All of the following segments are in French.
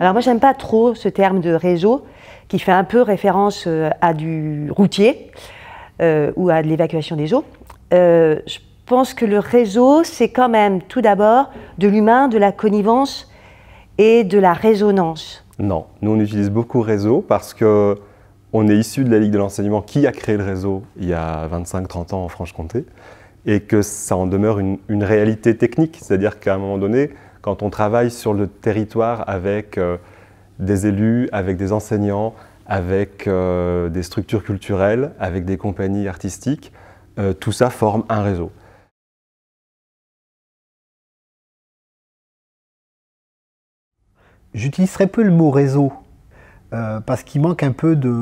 Alors moi, j'aime pas trop ce terme de réseau qui fait un peu référence euh, à du routier euh, ou à de l'évacuation des eaux. Euh, je pense que le réseau, c'est quand même tout d'abord de l'humain, de la connivence et de la résonance. Non, nous on utilise beaucoup réseau parce que on est issu de la Ligue de l'enseignement qui a créé le réseau il y a 25-30 ans en Franche-Comté et que ça en demeure une réalité technique, c'est-à-dire qu'à un moment donné, quand on travaille sur le territoire avec euh, des élus, avec des enseignants, avec euh, des structures culturelles, avec des compagnies artistiques, euh, tout ça forme un réseau. J'utiliserai peu le mot réseau parce qu'il manque un peu de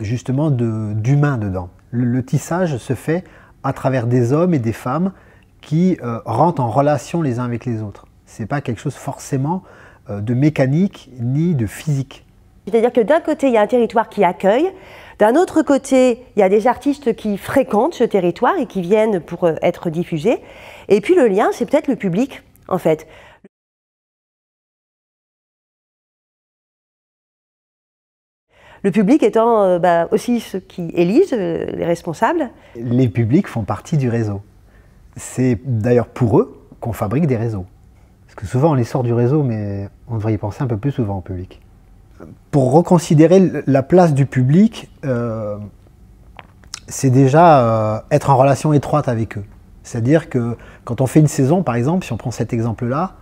justement d'humain dedans. le, tissage se fait à travers des hommes et des femmes qui euh, rentrent en relation les uns avec les autres. Ce n'est pas quelque chose forcément euh, de mécanique ni de physique. C'est-à-dire que d'un côté, il y a un territoire qui accueille, d'un autre côté, il y a des artistes qui fréquentent ce territoire et qui viennent pour euh, être diffusés. Et puis le lien, c'est peut-être le public, en fait. Le public étant bah, aussi ceux qui élisent les responsables. Les publics font partie du réseau. C'est d'ailleurs pour eux qu'on fabrique des réseaux. Parce que souvent on les sort du réseau, mais on devrait y penser un peu plus souvent au public. Pour reconsidérer la place du public, euh, c'est déjà euh, être en relation étroite avec eux. C'est-à-dire que quand on fait une saison, par exemple, si on prend cet exemple-là,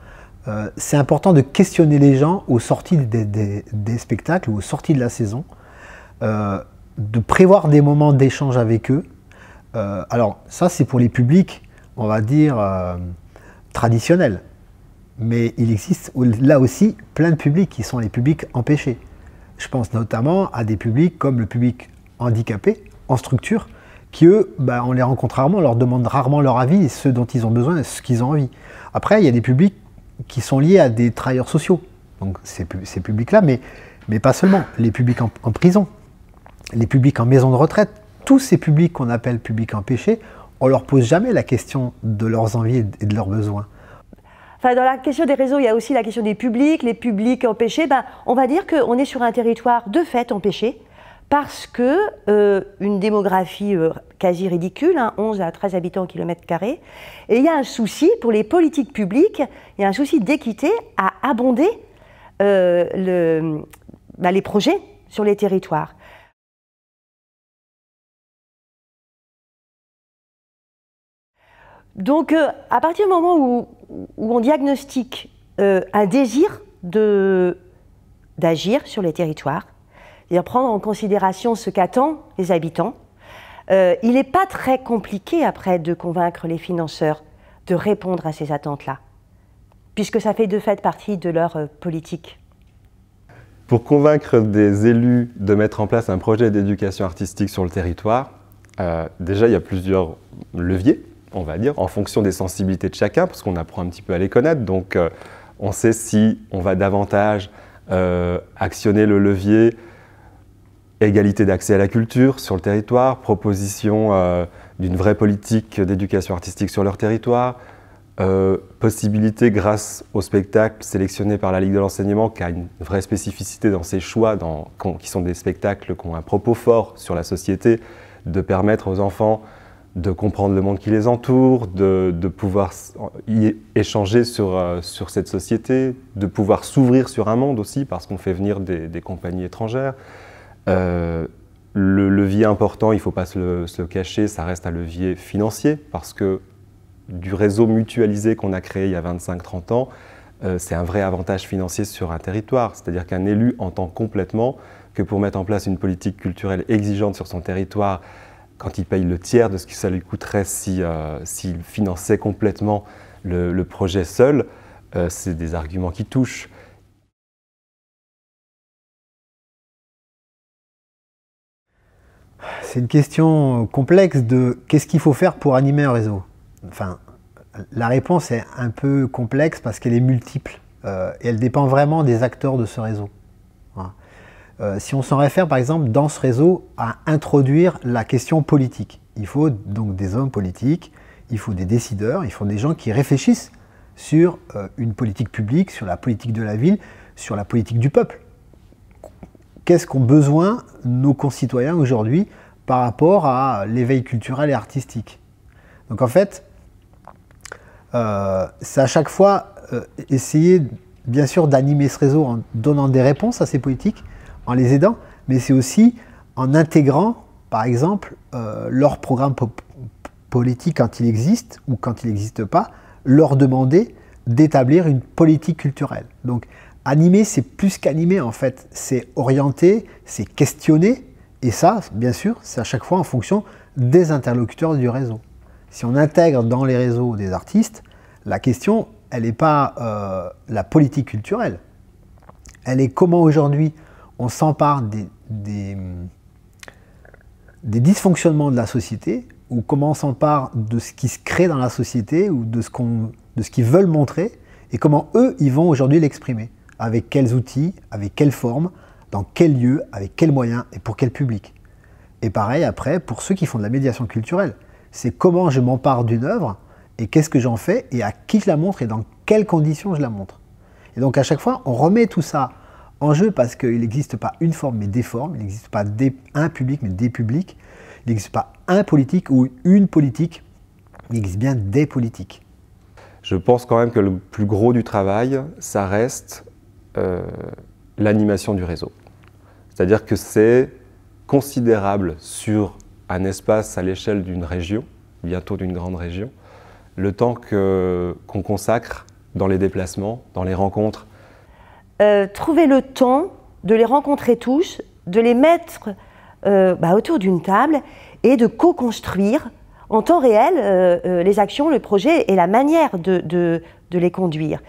euh, c'est important de questionner les gens aux sorties des, spectacles ou aux sorties de la saison, de prévoir des moments d'échange avec eux. alors ça, c'est pour les publics on va dire, euh, traditionnel. Mais il existe là aussi plein de publics qui sont les publics empêchés. Je pense notamment à des publics comme le public handicapé, en structure, qui eux, bah, on les rencontre rarement, on leur demande rarement leur avis, et ce dont ils ont besoin, et ce qu'ils ont envie. Après, il y a des publics qui sont liés à des travailleurs sociaux, donc ces, publics-là, mais, pas seulement, les publics en prison, les publics en maison de retraite, tous ces publics qu'on appelle publics empêchés, on leur pose jamais la question de leurs envies et de leurs besoins. dans la question des réseaux, il y a aussi la question des publics, les publics empêchés. Ben, on va dire qu'on est sur un territoire de fait empêché parce que euh, une démographie euh, quasi ridicule, 11 hein, à 13 habitants au kilomètre carré, et il y a un souci pour les politiques publiques, il y a un souci d'équité à abonder euh, ben, les projets sur les territoires. Donc, euh, à partir du moment où, on diagnostique euh, un désir d'agir sur les territoires, et à prendre en considération ce qu'attendent les habitants, euh, il n'est pas très compliqué après de convaincre les financeurs de répondre à ces attentes-là, puisque ça fait de fait partie de leur politique. Pour convaincre des élus de mettre en place un projet d'éducation artistique sur le territoire, déjà il y a plusieurs leviers on va dire, en fonction des sensibilités de chacun, parce qu'on apprend un petit peu à les connaître. Donc, euh, on sait si on va davantage euh, actionner le levier égalité d'accès à la culture sur le territoire, proposition euh, d'une vraie politique d'éducation artistique sur leur territoire, possibilité grâce aux spectacles sélectionnés par la Ligue de l'enseignement qui a une vraie spécificité dans ses choix, qui sont des spectacles qui ont un propos fort sur la société, de permettre aux enfants de comprendre le monde qui les entoure, de, pouvoir échanger sur, euh, sur cette société, de pouvoir s'ouvrir sur un monde aussi, parce qu'on fait venir des, compagnies étrangères. Euh, le levier important, il ne faut pas se le, cacher, ça reste un levier financier, parce que du réseau mutualisé qu'on a créé il y a 25-30 ans, euh, c'est un vrai avantage financier sur un territoire. C'est-à-dire qu'un élu entend complètement que pour mettre en place une politique culturelle exigeante sur son territoire, quand il paye le tiers de ce que ça lui coûterait euh, s'il si, finançait complètement le, projet seul, euh, c'est des arguments qui touchent. C'est une question euh, complexe de qu'est-ce qu'il faut faire pour animer un réseau Enfin, la réponse est un peu complexe parce qu'elle est multiple et elle dépend vraiment des acteurs de ce réseau. Euh, si on s'en réfère par exemple dans ce réseau à introduire la question politique, il faut donc des hommes politiques, il faut des décideurs, il faut des gens qui réfléchissent sur euh, une politique publique, sur la politique de la ville, sur la politique du peuple. Qu'est-ce qu'ont besoin nos concitoyens aujourd'hui par rapport à l'éveil culturel et artistique Donc en fait, euh, c'est à chaque fois essayer bien sûr d'animer ce réseau en donnant des réponses à ces politiques, en les aidant, mais c'est aussi en intégrant, par exemple, euh, leur programme politique quand il existe ou quand il n'existe pas, leur demander d'établir une politique culturelle. Donc, animer, c'est plus qu'animer en fait, c'est orienter, c'est questionner, et ça, bien sûr, c'est à chaque fois en fonction des interlocuteurs du réseau. Si on intègre dans les réseaux des artistes, la question, elle n'est pas euh, la politique culturelle, elle est comment aujourd'hui on s'empare des, dysfonctionnements de la société, ou comment on s'empare de ce qui se crée dans la société, ou de ce qu'on, de ce qu'ils veulent montrer, et comment eux, ils vont aujourd'hui l'exprimer. Avec quels outils, avec quelle forme, dans quel lieu, avec quels moyens, et pour quel public. Et pareil après, pour ceux qui font de la médiation culturelle, c'est comment je m'empare d'une œuvre, et qu'est-ce que j'en fais, et à qui je la montre, et dans quelles conditions je la montre. Et donc à chaque fois, on remet tout ça en jeu parce qu'il n'existe pas une forme mais des formes, il n'existe pas un public mais des publics, il n'existe pas un politique ou une politique, il existe bien des politiques. Je pense quand même que le plus gros du travail, ça reste euh, l'animation du réseau. C'est-à-dire que c'est considérable sur un espace à l'échelle d'une région, bientôt d'une grande région, le temps qu'on consacre dans les déplacements, dans les rencontres euh, trouver le temps de les rencontrer tous, de les mettre euh, bah, autour d'une table et de co-construire en temps réel euh, les actions, le projet et la manière de, les conduire.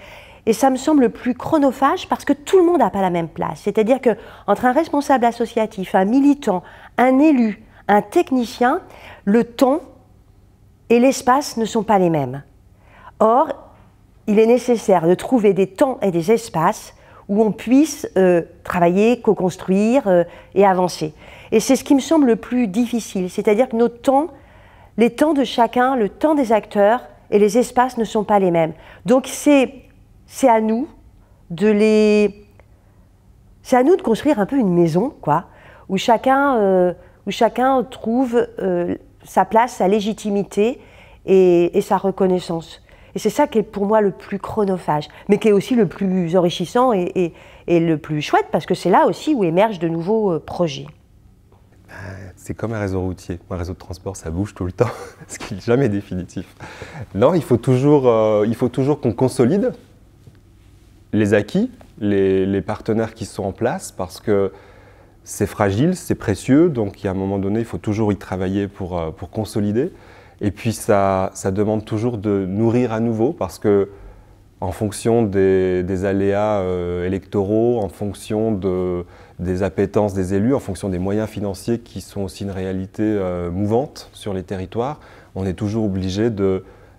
Et ça me semble plus chronophage parce que tout le monde n'a pas la même place. C'est-à-dire qu'entre un responsable associatif, un militant, un élu, un technicien, le temps et l'espace ne sont pas les mêmes. Or, il est nécessaire de trouver des temps et des espaces où on puisse euh, travailler, co-construire euh, et avancer. Et c'est ce qui me semble le plus difficile, c'est-à-dire que nos temps, les temps de chacun, le temps des acteurs et les espaces ne sont pas les mêmes. Donc c'est à nous de les... C'est à nous de construire un peu une maison, quoi, où chacun, euh, où chacun trouve sa place, sa légitimité et sa reconnaissance. Et c'est ça qui est pour moi le plus chronophage, mais qui est aussi le plus enrichissant et, le plus chouette, parce que c'est là aussi où émergent de nouveaux euh, projets. Ben, c'est comme un réseau routier. Un réseau de transport, ça bouge tout le temps, ce qui n'est jamais définitif. Non, il faut toujours, euh, toujours qu'on consolide les acquis, les, partenaires qui sont en place, parce que c'est fragile, c'est précieux, donc à un moment donné, il faut toujours y travailler pour euh, consolider. Et puis ça, demande toujours de nourrir à nouveau parce que en fonction des, aléas euh, électoraux, en fonction des appétences des élus, en fonction des moyens financiers qui sont aussi une réalité euh, mouvante sur les territoires, on est toujours obligé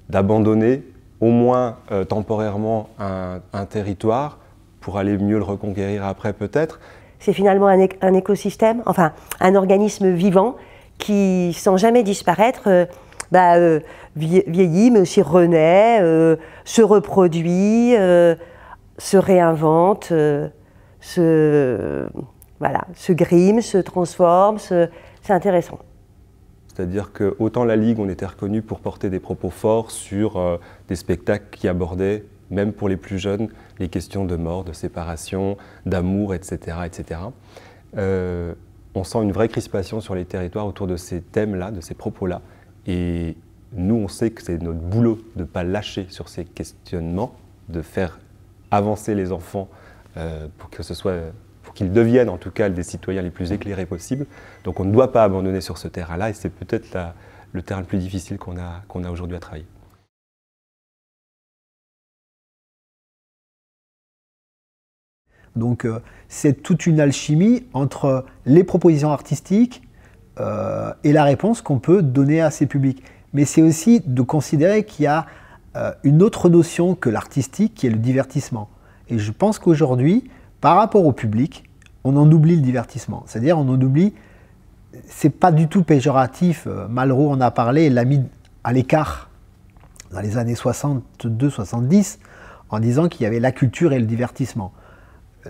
d'abandonner au moins euh, temporairement un, territoire pour aller mieux le reconquérir après peut-être. C'est finalement un, écosystème, enfin un organisme vivant qui, sans jamais disparaître, bah, euh, vieillit, mais aussi renaît, euh, se reproduit, euh, se réinvente, se, grime, se transforme. C'est intéressant. C'est-à-dire que autant la Ligue, on était reconnu pour porter des propos forts sur des spectacles qui abordaient, même pour les plus jeunes, les questions de mort, de séparation, d'amour, etc. etc. on sent une vraie crispation sur les territoires autour de ces thèmes-là, de ces propos-là. Et nous, on sait que c'est notre boulot de ne pas lâcher sur ces questionnements, de faire avancer les enfants euh, pour qu'ils deviennent en tout cas des citoyens les plus éclairés possible. Donc on ne doit pas abandonner sur ce terrain-là et c'est peut-être le terrain le plus difficile qu'on a, aujourd'hui à travailler. Donc euh, c'est toute une alchimie entre les propositions artistiques, et euh, la réponse qu'on peut donner à ces publics. Mais c'est aussi de considérer qu'il y a euh, une autre notion que l'artistique qui est le divertissement. Et je pense qu'aujourd'hui, par rapport au public, on en oublie le divertissement. C'est-à-dire, on en oublie, c'est pas du tout péjoratif. Euh, Malraux en a parlé, l'a mis à l'écart dans les années 62-70 en disant qu'il y avait la culture et le divertissement.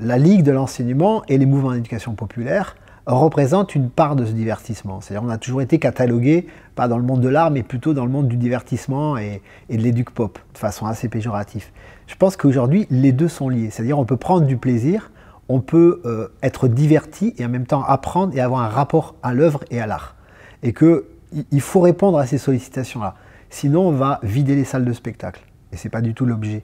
La Ligue de l'enseignement et les mouvements d'éducation populaire représente une part de ce divertissement. C'est-à-dire qu'on a toujours été catalogué, pas dans le monde de l'art, mais plutôt dans le monde du divertissement et, de l'éduc pop, de façon assez péjorative. Je pense qu'aujourd'hui, les deux sont liés. C'est-à-dire qu'on peut prendre du plaisir, on peut euh, être diverti et en même temps apprendre et avoir un rapport à l'œuvre et à l'art. Et qu'il faut répondre à ces sollicitations-là. Sinon, on va vider les salles de spectacle. Et ce n'est pas du tout l'objet.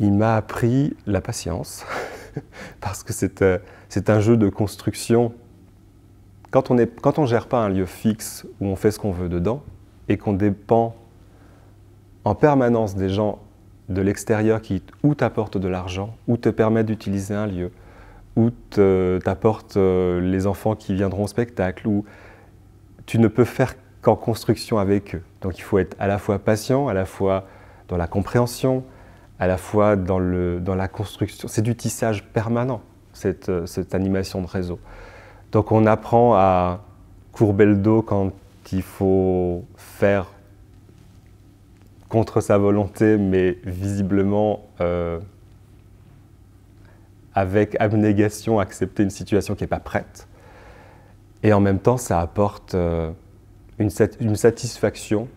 il m'a appris la patience, parce que euh, c'est un jeu de construction. Quand on ne gère pas un lieu fixe où on fait ce qu'on veut dedans, et qu'on dépend en permanence des gens de l'extérieur qui ou t'apportent de l'argent, ou te permettent d'utiliser un lieu, ou t'apportent euh, les enfants qui viendront au spectacle, ou tu ne peux faire qu'en construction avec eux. Donc il faut être à la fois patient, à la fois dans la compréhension, à la fois dans, le, dans la construction. C'est du tissage permanent, cette, euh, cette, animation de réseau. Donc on apprend à courber le dos quand il faut faire contre sa volonté, mais visiblement euh, avec abnégation, accepter une situation qui n'est pas prête. Et en même temps, ça apporte euh, une satisfaction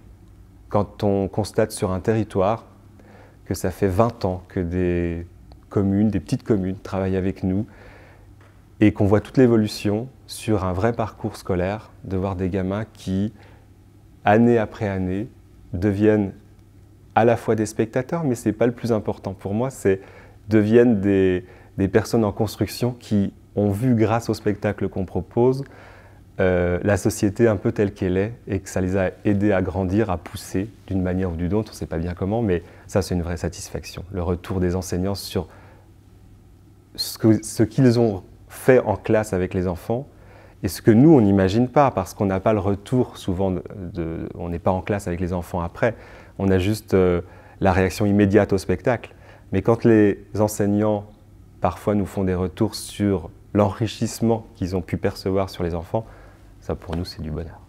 quand on constate sur un territoire que ça fait 20 ans que des communes, des petites communes, travaillent avec nous et qu'on voit toute l'évolution sur un vrai parcours scolaire, de voir des gamins qui, année après année, deviennent à la fois des spectateurs, mais ce n'est pas le plus important pour moi, c'est deviennent des, des, personnes en construction qui ont vu grâce au spectacle qu'on propose euh, la société un peu telle qu'elle est et que ça les a aidés à grandir, à pousser d'une manière ou d'une autre, on ne sait pas bien comment, mais ça, c'est une vraie satisfaction. Le retour des enseignants sur ce qu'ils ont fait en classe avec les enfants et ce que nous, on n'imagine pas parce qu'on n'a pas le retour souvent, on n'est pas en classe avec les enfants après, on a juste euh, la réaction immédiate au spectacle. Mais quand les enseignants parfois nous font des retours sur l'enrichissement qu'ils ont pu percevoir sur les enfants, ça pour nous c'est du bonheur.